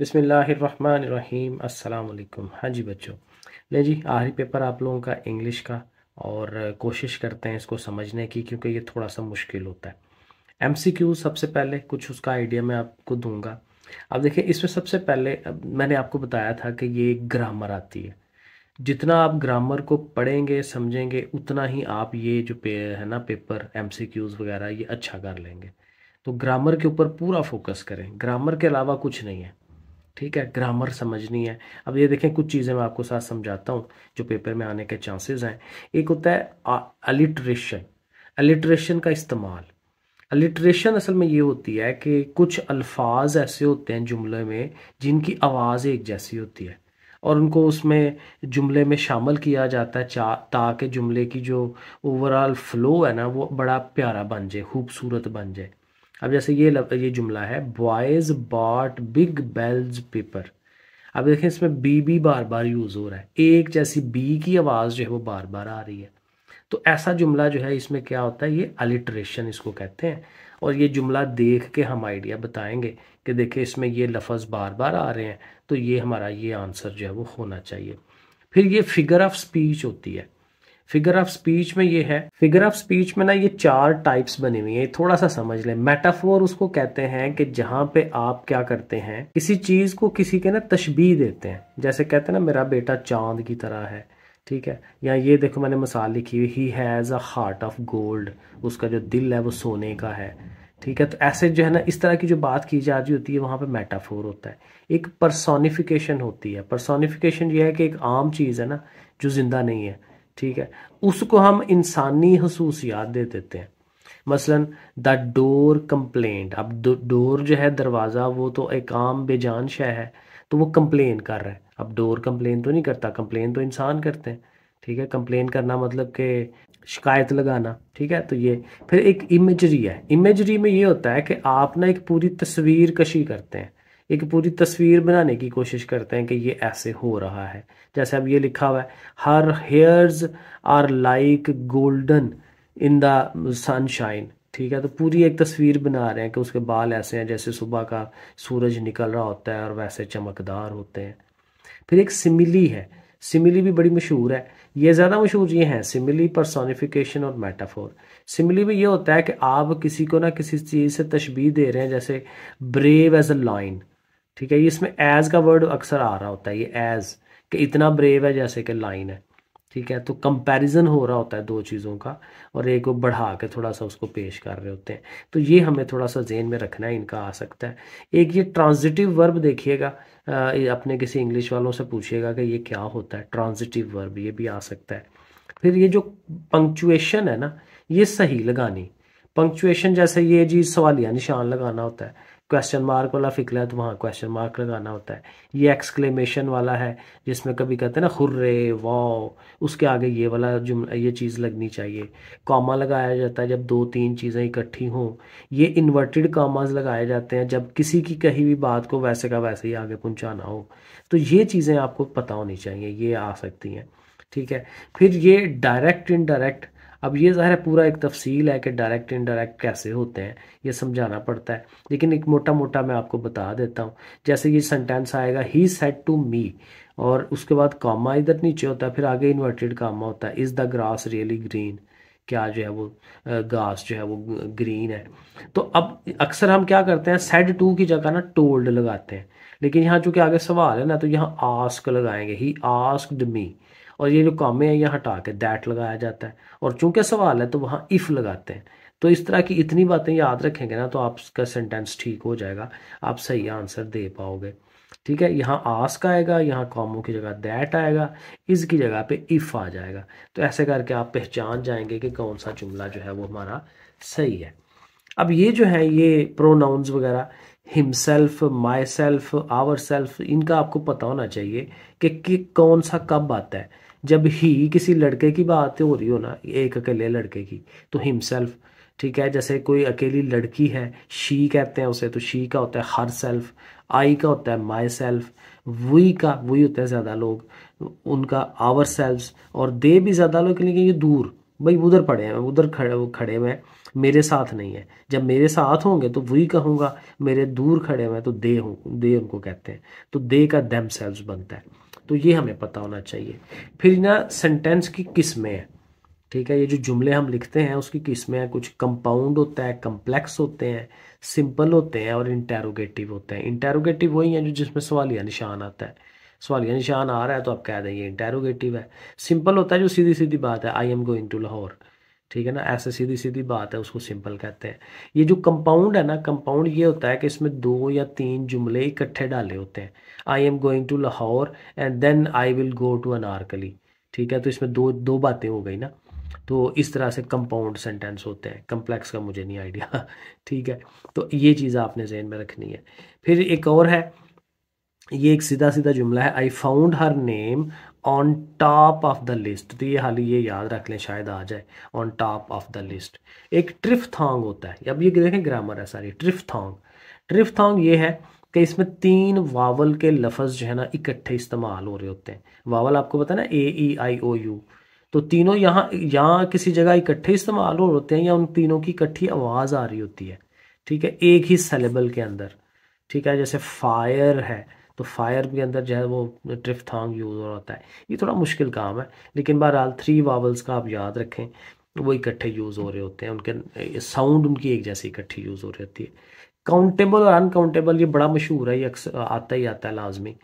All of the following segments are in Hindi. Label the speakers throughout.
Speaker 1: बिसमीम अल्लाम हाँ जी बच्चों ले जी आखिरी पेपर आप लोगों का इंग्लिश का और कोशिश करते हैं इसको समझने की क्योंकि ये थोड़ा सा मुश्किल होता है एम सबसे पहले कुछ उसका आइडिया मैं आपको दूंगा अब देखिए इसमें सबसे पहले मैंने आपको बताया था कि ये ग्रामर आती है जितना आप ग्रामर को पढ़ेंगे समझेंगे उतना ही आप ये जो पे है ना पेपर एम वगैरह ये अच्छा कर लेंगे तो ग्रामर के ऊपर पूरा फोकस करें ग्रामर के अलावा कुछ नहीं है ठीक है ग्रामर समझनी है अब ये देखें कुछ चीज़ें मैं आपको साथ समझाता हूँ जो पेपर में आने के चांसेस हैं एक होता है अलिट्रेशन अलिट्रेशन का इस्तेमाल अलिट्रेशन असल में ये होती है कि कुछ अल्फाज ऐसे होते हैं जुमले में जिनकी आवाज़ एक जैसी होती है और उनको उसमें जुमले में शामिल किया जाता है चा ताकि जुमले की जो ओवरऑल फ्लो है ना वो बड़ा प्यारा बन जाए खूबसूरत बन जाए अब जैसे ये लग, ये जुमला है boys bought big bells paper अब देखें इसमें बी बी बार बार यूज़ हो रहा है एक जैसी बी की आवाज़ जो है वो बार बार आ रही है तो ऐसा जुमला जो है इसमें क्या होता है ये अलिट्रेशन इसको कहते हैं और ये जुमला देख के हम आइडिया बताएंगे कि देखिए इसमें ये लफ्ज़ बार बार आ रहे हैं तो ये हमारा ये आंसर जो है वो होना चाहिए फिर ये फिगर ऑफ स्पीच होती है फिगर ऑफ स्पीच में ये है फिगर ऑफ स्पीच में ना ये चार टाइप्स बनी हुई है थोड़ा सा समझ लें मेटाफोर उसको कहते हैं कि जहाँ पे आप क्या करते हैं किसी चीज को किसी के ना तशबी देते हैं जैसे कहते हैं ना मेरा बेटा चांद की तरह है ठीक है या ये देखो मैंने मिसाल लिखी हुई ही has a heart of gold उसका जो दिल है वो सोने का है ठीक है तो ऐसे जो है ना इस तरह की जो बात की जा रही होती है वहाँ पे मेटाफोर होता है एक परसोनिफिकेशन होती है परसोनिफिकेशन ये है कि एक आम चीज़ है ना जो ज़िंदा नहीं है ठीक है उसको हम इंसानी खसूसियात दे देते हैं मसलन द डोर कंप्लेंट अब डोर जो है दरवाज़ा वो तो एक आम बेजान शह है तो वो कंप्लेन कर रहा है अब डोर कंप्लेन तो नहीं करता कंप्लेन तो इंसान करते हैं ठीक है कंप्लेन करना मतलब कि शिकायत लगाना ठीक है तो ये फिर एक इमेजरी है इमेजरी में ये होता है कि आप ना एक पूरी तस्वीर कशी करते हैं एक पूरी तस्वीर बनाने की कोशिश करते हैं कि ये ऐसे हो रहा है जैसे अब ये लिखा हुआ है her hairs are like golden in the sunshine ठीक है तो पूरी एक तस्वीर बना रहे हैं कि उसके बाल ऐसे हैं जैसे सुबह का सूरज निकल रहा होता है और वैसे चमकदार होते हैं फिर एक सिमिली है सिमिली भी बड़ी मशहूर है ये ज़्यादा मशहूर ये हैं सिमिली परसोनिफिकेशन और मेटाफोर सिमिली में ये होता है कि आप किसी को ना किसी चीज़ से तशबी दे रहे हैं जैसे ब्रेव एज अ लाइन ठीक है इसमें एज का वर्ड अक्सर आ रहा होता है ये एज कि इतना ब्रेव है जैसे कि लाइन है ठीक है तो कंपैरिजन हो रहा होता है दो चीज़ों का और एक को बढ़ा के थोड़ा सा उसको पेश कर रहे होते हैं तो ये हमें थोड़ा सा जेन में रखना है इनका आ सकता है एक ये ट्रांजिटिव वर्ब देखिएगा अपने किसी इंग्लिश वालों से पूछिएगा कि ये क्या होता है ट्रांजिटिव वर्ब ये भी आ सकता है फिर ये जो पंक्चुएशन है ना ये सही लगानी पंक्चुएशन जैसे ये जी सवालिया निशान लगाना होता है क्वेश्चन मार्क वाला फिकला है तो वहाँ क्वेश्चन मार्क लगाना होता है ये एक्सक्लेमेशन वाला है जिसमें कभी कहते हैं ना हुर्रे वाओ उसके आगे ये वाला जुमला ये चीज़ लगनी चाहिए कॉमा लगाया जाता है जब दो तीन चीज़ें इकट्ठी हों ये इन्वर्टेड कामाज लगाए जाते हैं जब किसी की कही भी बात को वैसे का वैसे ही आगे पहुँचाना हो तो ये चीज़ें आपको पता होनी चाहिए ये आ सकती हैं ठीक है फिर ये डायरेक्ट इनडायरेक्ट अब ये ज़ाहिर है पूरा एक तफसील है कि डायरेक्ट इनडायरेक्ट कैसे होते हैं ये समझाना पड़ता है लेकिन एक मोटा मोटा मैं आपको बता देता हूँ जैसे ये सेंटेंस आएगा ही सेट टू मी और उसके बाद कामा इधर नीचे होता है फिर आगे इन्वर्टेड कामा होता है is the grass really green क्या जो है वो घास जो है वो ग्रीन है तो अब अक्सर हम क्या करते हैं सेड टू की जगह ना टोल्ड लगाते हैं लेकिन यहाँ चूंकि आगे सवाल है ना तो यहाँ आस्क लगाएंगे ही आस्कड मी और ये जो कामे हैं ये हटा के दैट लगाया जाता है और चूंकि सवाल है तो वहाँ इफ़ लगाते हैं तो इस तरह की इतनी बातें याद रखेंगे ना तो आपका सेंटेंस ठीक हो जाएगा आप सही आंसर दे पाओगे ठीक है यहाँ आस का आएगा यहाँ कॉमो की जगह दैट आएगा इसकी जगह पे इफ़ आ जाएगा तो ऐसे करके आप पहचान जाएंगे कि कौन सा जुमला जो है वो हमारा सही है अब ये जो है ये प्रोनाउंस वगैरह himself myself ourself इनका आपको पता होना चाहिए कि कौन सा कब आता है जब ही किसी लड़के की बात हो रही हो ना एक अकेले लड़के की तो हिमसेल्फ ठीक है जैसे कोई अकेली लड़की है शी कहते हैं उसे तो शी का होता है हर सेल्फ आई का होता है माई सेल्फ वी का वही होता है ज़्यादा लोग उनका आवर सेल्फ और दे भी ज़्यादा लोग लेकिन ये दूर भाई उधर पड़े हैं उधर खड़े खड़े हुए मेरे साथ नहीं है जब मेरे साथ होंगे तो वही कहूँगा मेरे दूर खड़े हुए तो दे हूँ दे उनको कहते हैं तो दे का दम सेल्फ बनता है तो ये हमें पता होना चाहिए फिर ना सेंटेंस की किस्में हैं ठीक है ये जो जुमले हम लिखते हैं उसकी किस्में हैं कुछ कंपाउंड होता है कम्प्लेक्स होते हैं सिंपल होते हैं और इंटेरोगेटिव होते हैं इंटेरोगेटिव वही है जो जिसमें सवालिया निशान आता है सवालिया निशान आ रहा है तो आप कह देंगे इंटेरोगेटिव है सिंपल होता है जो सीधी सीधी बात है I am going to Lahore ठीक है ना ऐसे सीधी सीधी बात है उसको सिंपल कहते हैं ये जो कंपाउंड है ना कंपाउंड ये होता है कि इसमें दो या तीन जुमले इकट्ठे डाले होते हैं I am going to Lahore and then I will go to Anarkali ठीक है तो इसमें दो दो बातें हो गई ना तो इस तरह से कंपाउंड सेंटेंस होते हैं कम्प्लेक्स का मुझे नहीं आइडिया ठीक है तो ये चीज़ आपने जहन में रखनी है फिर एक और है ये एक सीधा सीधा जुमला है I found her name on top of the list तो ये हाली ये याद रख लें शायद आ जाए on top of the list एक ट्रिफ थोंग होता है अब ये देखें ग्रामर है सारी ट्रिफ थोंग ट्रिफ थोंग ये है कि इसमें तीन वावल के लफज जो है ना इकट्ठे इस्तेमाल हो रहे होते हैं वावल आपको पता है ना ए ई आई ओ यू तो तीनों यहाँ यहाँ किसी जगह इकट्ठे इस्तेमाल हो रहे होते हैं या उन तीनों की इकट्ठी आवाज़ आ रही होती है ठीक है एक ही सेलेबल के अंदर ठीक है जैसे फायर है तो फायर के अंदर जो है वो ट्रिफ थांग यूज़ हो रहा होता है ये थोड़ा मुश्किल काम है लेकिन बहरहाल थ्री वावल्स का आप याद रखें वो इकट्ठे यूज़ हो रहे होते हैं उनके साउंड उनकी एक जैसी इकट्ठी यूज़ हो रही होती है काउंटेबल और अनकाउंटेबल ये बड़ा मशहूर है ये अक्सर आता ही आता है लाजमी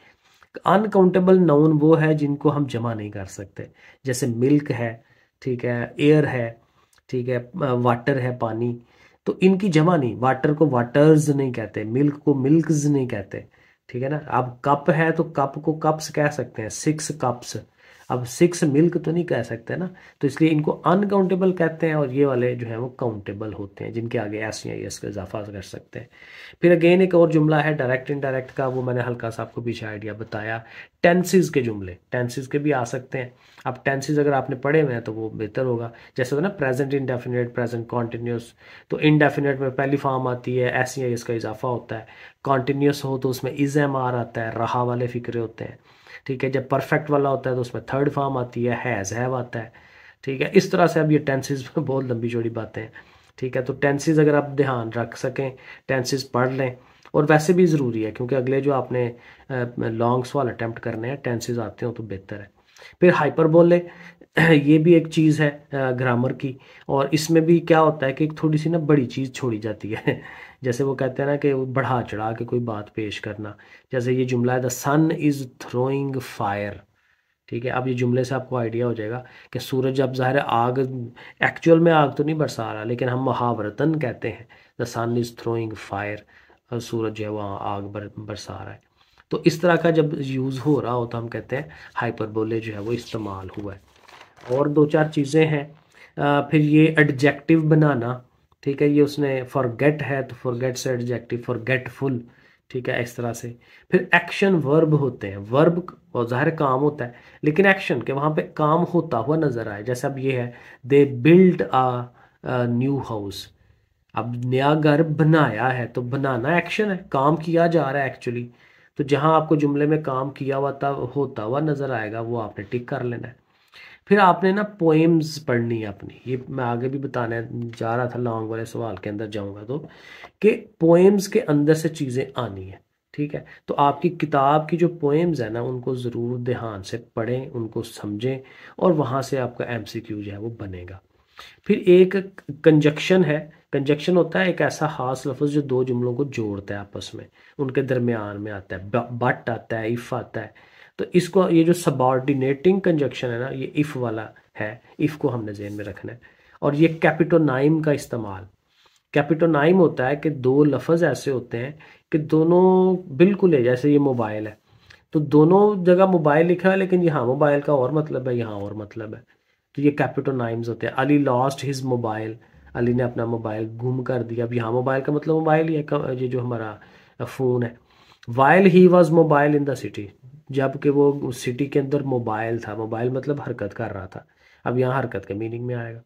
Speaker 1: अनकाउंटेबल नाउन वो है जिनको हम जमा नहीं कर सकते जैसे मिल्क है ठीक है एयर है ठीक है वाटर है पानी तो इनकी जमा नहीं वाटर को वाटर्स नहीं कहते मिल्क को मिल्क नहीं कहते ठीक है ना अब कप है तो कप को कप्स कह सकते हैं सिक्स कप्स अब सिक्स मिल्क तो नहीं कह सकते ना तो इसलिए इनको अनकाउंटेबल कहते हैं और ये वाले जो है वो काउंटेबल होते हैं जिनके आगे एस या एस का इजाफा कर सकते हैं फिर अगेन एक और जुमला है डायरेक्ट इनडायरेक्ट का वो मैंने हल्का सा आपको पीछे आइडिया बताया टेंसिस के जुमले टेंसिस के भी आ सकते हैं अब टेंसिस अगर आपने पढ़े हुए हैं तो वो बेहतर होगा जैसे होता है ना प्रेजेंट इनडेफिनेट प्रेजेंट कॉन्टीन्यूस तो इनडेफिनेट में पहली फॉर्म आती है एस या इसका इजाफा होता है कॉन्टीन्यूस हो तो उसमें इज एम आर आता है रहा वाले फिक्रे होते हैं ठीक है जब परफेक्ट वाला होता है तो उसमें थर्ड फॉर्म आती है हैज़ हैव आता है ठीक है इस तरह से अब ये टेंसेज में बहुत लंबी चौड़ी बातें हैं ठीक है तो टेंसेज अगर आप ध्यान रख सकें टेंसेज पढ़ लें और वैसे भी ज़रूरी है क्योंकि अगले जो आपने लॉन्ग सवाल अटैम्प्ट करने हैं टेंसेज आते हो तो बेहतर है फिर हाइपर बोले ये भी एक चीज़ है ग्रामर की और इसमें भी क्या होता है कि एक थोड़ी सी ना बड़ी चीज़ छोड़ी जाती है जैसे वो कहते हैं ना कि बढ़ा चढ़ा के कोई बात पेश करना जैसे ये जुमला है the sun is throwing fire ठीक है अब ये जुमले से आपको आइडिया हो जाएगा कि सूरज अब ज़ाहिर आग एक्चुअल में आग तो नहीं बरसा रहा लेकिन हम महावरतन कहते हैं the sun is throwing fire सूरज जो है वह आग बर बरसा रहा है तो इस तरह का जब यूज़ हो रहा हो तो हम कहते हैं हाइपरबोले जो है वो इस्तेमाल हुआ है और दो चार चीज़ें हैं आ, फिर ये एडजेक्टिव बनाना ठीक है ये उसने फॉरगेट है तो फॉरगेट से एडजेक्टिव फॉरगेटफुल ठीक है इस तरह से फिर एक्शन वर्ब होते हैं वर्ब और ज़ाहिर काम होता है लेकिन एक्शन के वहाँ पे काम होता हुआ नज़र आए जैसे अब ये है they build a new house अब नया घर बनाया है तो बनाना एक्शन है काम किया जा रहा है एक्चुअली तो जहाँ आपको जुमले में काम किया हुआ था होता हुआ नज़र आएगा वो आपने टिक कर लेना है फिर आपने ना पोएम्स पढ़नी है अपनी ये मैं आगे भी बताने जा रहा था लॉन्ग वाले सवाल के अंदर जाऊंगा तो कि पोएम्स के अंदर से चीज़ें आनी है ठीक है तो आपकी किताब की जो पोएम्स है ना उनको ज़रूर ध्यान से पढ़ें उनको समझें और वहाँ से आपका एम जो है वो बनेगा फिर एक कंजक्शन है कंजक्शन होता है एक ऐसा खास लफ्ज़ जो दो जुमलों को जोड़ता है आपस में उनके दरमियान में आता है बट आता है इफ़ आता है तो इसको ये जो सबॉर्डिनेटिंग कंजक्शन है ना ये इफ़ वाला है इफ़ को हमने जेहन में रखना है और ये कैपिटोनाइम का इस्तेमाल कैपिटोनाइम होता है कि दो लफज ऐसे होते हैं कि दोनों बिल्कुल है जैसे ये मोबाइल है तो दोनों जगह मोबाइल लिखा है लेकिन यहाँ मोबाइल का और मतलब है यहाँ और मतलब है तो ये कैपिटोनाइम्स होते हैं Ali lost his mobile Ali ने अपना मोबाइल गुम कर दिया अब यहाँ मोबाइल का मतलब मोबाइल ये जो हमारा फ़ोन है while he was mobile in the city जबकि वो सिटी के अंदर मोबाइल था मोबाइल मतलब हरकत कर रहा था अब यहाँ हरकत के मीनिंग में आएगा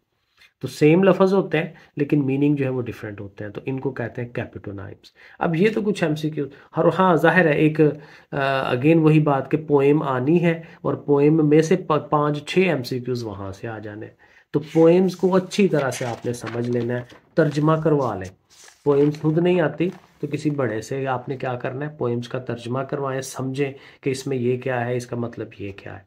Speaker 1: तो सेम लफज होते हैं लेकिन मीनिंग जो है वो डिफरेंट होते हैं तो इनको कहते हैं कैपिटोनाइम्स अब ये तो कुछ एम सी क्यू हाँ जाहिर है एक अगेन वही बात कि पोएम आनी है और पोएम में से पाँच छः एम सी क्यूज़ वहाँ से आ जाने तो पोएम्स को अच्छी तरह से आपने समझ लेना है तर्जमा करवा लें पोएम्स खुद नहीं आती तो किसी बड़े से आपने क्या करना है पोएम्स का तर्जमा करवाएं समझें कि इसमें ये क्या है इसका मतलब ये क्या है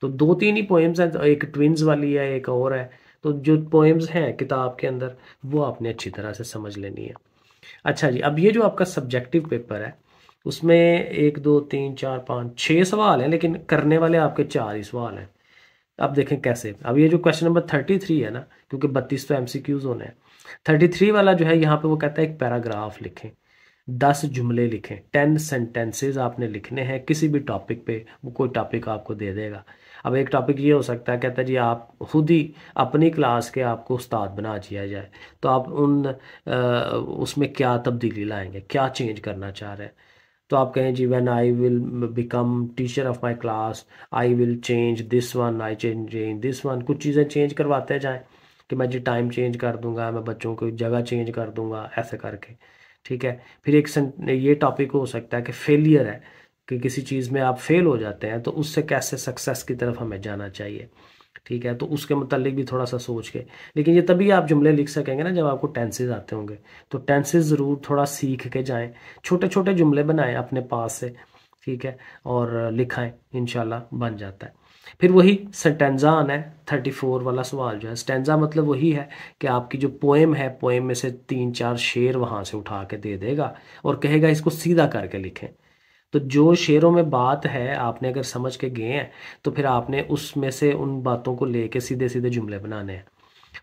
Speaker 1: तो दो तीन ही पोएम्स हैं तो एक ट्विन्स वाली है एक और है तो जो पोएम्स हैं किताब के अंदर वो आपने अच्छी तरह से समझ लेनी है अच्छा जी अब ये जो आपका सब्जेक्टिव पेपर है उसमें एक दो तीन चार पाँच छः सवाल हैं लेकिन करने वाले आपके चार ही सवाल हैं अब देखें कैसे अब ये जो क्वेश्चन नंबर थर्टी थ्री है ना क्योंकि बत्तीस तो एम सी क्यूज़ होने हैं थर्टी थ्री वाला जो है यहाँ पे वो कहता है एक पैराग्राफ लिखें दस जुमले लिखें टेन सेंटेंसेज आपने लिखने हैं किसी भी टॉपिक पे वो कोई टॉपिक आपको दे देगा अब एक टॉपिक ये हो सकता है कहता है जी आप खुद ही अपनी क्लास के आपको उस्ताद बना दिया जाए तो आप उन आ, उसमें क्या तब्दीली लाएंगे क्या चेंज करना चाह रहे हैं तो आप कहें जी when I will become teacher of my class I will change this one I change this one कुछ चीज़ें चेंज करवाते जाएँ कि मैं जी टाइम चेंज कर दूंगा मैं बच्चों को जगह चेंज कर दूंगा ऐसे करके ठीक है फिर एक ये टॉपिक हो सकता है कि फेलियर है कि किसी चीज़ में आप फेल हो जाते हैं तो उससे कैसे सक्सेस की तरफ हमें जाना चाहिए ठीक है तो उसके मतलब भी थोड़ा सा सोच के लेकिन ये तभी आप जुमले लिख सकेंगे ना जब आपको टेंसेज आते होंगे तो टेंसेज ज़रूर थोड़ा सीख के जाएँ छोटे छोटे जुमले बनाएँ अपने पास से ठीक है और लिखाएं इन बन जाता है फिर वही सटेंजा आना है थर्टी फोर वाला सवाल जो है स्टेंजा मतलब वही है कि आपकी जो पोएम है पोएम में से तीन चार शेर वहाँ से उठा के दे देगा और कहेगा इसको सीधा करके लिखें तो जो शेरों में बात है आपने अगर समझ के गए हैं तो फिर आपने उसमें से उन बातों को लेके सीधे सीधे जुमले बनाने हैं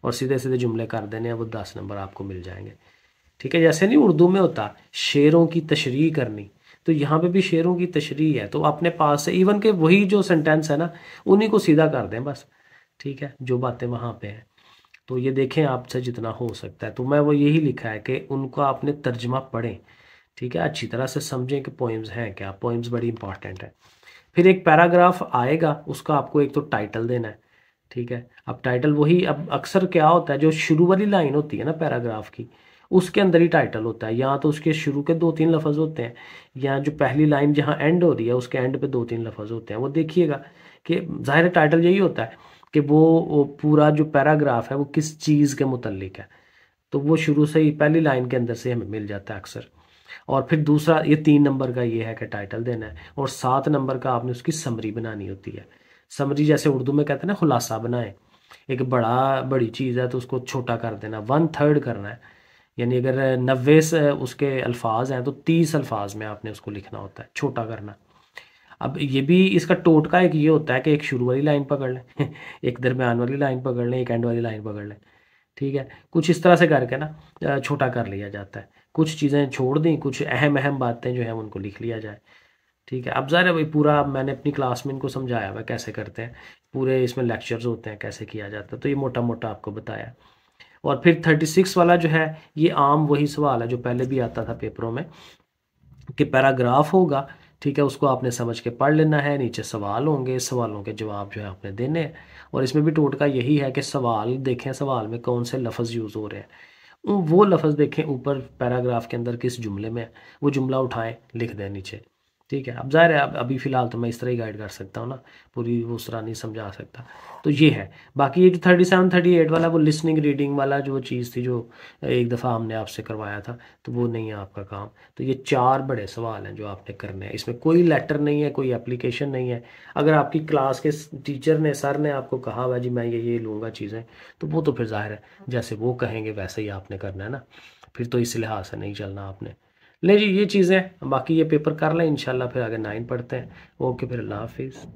Speaker 1: और सीधे सीधे जुमले कर देने हैं वो दस नंबर आपको मिल जाएंगे ठीक है जैसे नहीं उर्दू में होता शेरों की तशरी करनी तो यहाँ पे भी शेरों की तशरी है तो अपने पास से इवन के वही जो सेंटेंस है ना उन्हीं को सीधा कर दें बस ठीक है जो बातें वहाँ पे हैं तो ये देखें आपसे जितना हो सकता है तो मैं वो यही लिखा है कि उनका आपने तर्जमा पढ़ें ठीक है अच्छी तरह से समझें कि पोइम्स हैं क्या पोइम्स बड़ी इंपॉर्टेंट है फिर एक पैराग्राफ आएगा उसका आपको एक तो टाइटल देना है ठीक है अब टाइटल वही अब अक्सर क्या होता है जो शुरू वाली लाइन होती है ना पैराग्राफ की उसके अंदर ही टाइटल होता है यहाँ तो उसके शुरू के दो तीन लफज होते हैं या जो पहली लाइन जहाँ एंड हो रही है उसके एंड पे दो तीन लफज होते हैं वो देखिएगा कि ज़ाहिर टाइटल यही होता है कि वो, वो पूरा जो पैराग्राफ है वो किस चीज़ के मुतलिक है तो वो शुरू से ही पहली लाइन के अंदर से हमें मिल जाता है अक्सर और फिर दूसरा ये तीन नंबर का ये है कि टाइटल देना है और सात नंबर का आपने उसकी समरी बनानी होती है समरी जैसे उर्दू में कहते हैं ना खुलासा बनाएं एक बड़ा बड़ी चीज़ है तो उसको छोटा कर देना वन थर्ड करना है यानी अगर नबे उसके अल्फाज हैं तो तीस अल्फाज में आपने उसको लिखना होता है छोटा करना अब ये भी इसका टोटका एक ये होता है कि एक शुरू वाली लाइन पकड़ लें एक दरमियान वाली लाइन पकड़ लें एक एंड वाली लाइन पकड़ लें ठीक है कुछ इस तरह से करके ना छोटा कर लिया जाता है कुछ चीज़ें छोड़ दें कुछ अहम अहम बातें जो हैं उनको लिख लिया जाए ठीक है अब ज़ाहिर है भाई पूरा मैंने अपनी क्लास में इनको समझाया हुआ कैसे करते हैं पूरे इसमें लेक्चर्स होते हैं कैसे किया जाता है तो ये मोटा मोटा आपको बताया और फिर थर्टी सिक्स वाला जो है ये आम वही सवाल है जो पहले भी आता था पेपरों में कि पैराग्राफ होगा ठीक है उसको आपने समझ के पढ़ लेना है नीचे सवाल होंगे सवालों के जवाब जो है आपने देने हैं और इसमें भी टोटका यही है कि सवाल देखें सवाल में कौन से लफ्ज़ यूज़ हो रहे हैं वो लफ्ज़ देखें ऊपर पैराग्राफ के अंदर किस जुमले में वो जुमला उठाएं लिख दें नीचे ठीक है अब जाहिर है अब अभी फ़िलहाल तो मैं इस तरह ही गाइड कर सकता हूँ ना पूरी उस तरह नहीं समझा सकता तो ये है बाकी ये जो थर्टी सेवन थर्टी एट वाला वो लिसनिंग रीडिंग वाला जो चीज़ थी जो एक दफ़ा हमने आपसे करवाया था तो वो नहीं है आपका काम तो ये चार बड़े सवाल हैं जो आपने करने हैं इसमें कोई लेटर नहीं है कोई एप्लीकेशन नहीं है अगर आपकी क्लास के टीचर ने सर ने आपको कहा हुआ जी मैं ये ये लूँगा चीज़ें तो वो तो फिर जाहिर है जैसे वो कहेंगे वैसे ही आपने करना है ना फिर तो इस लिहाज से नहीं चलना आपने ले जी ये चीज़ें बाकी ये पेपर कर लें इन फिर आगे नाइन पढ़ते हैं ओके फिर अल्लाह हाफिज़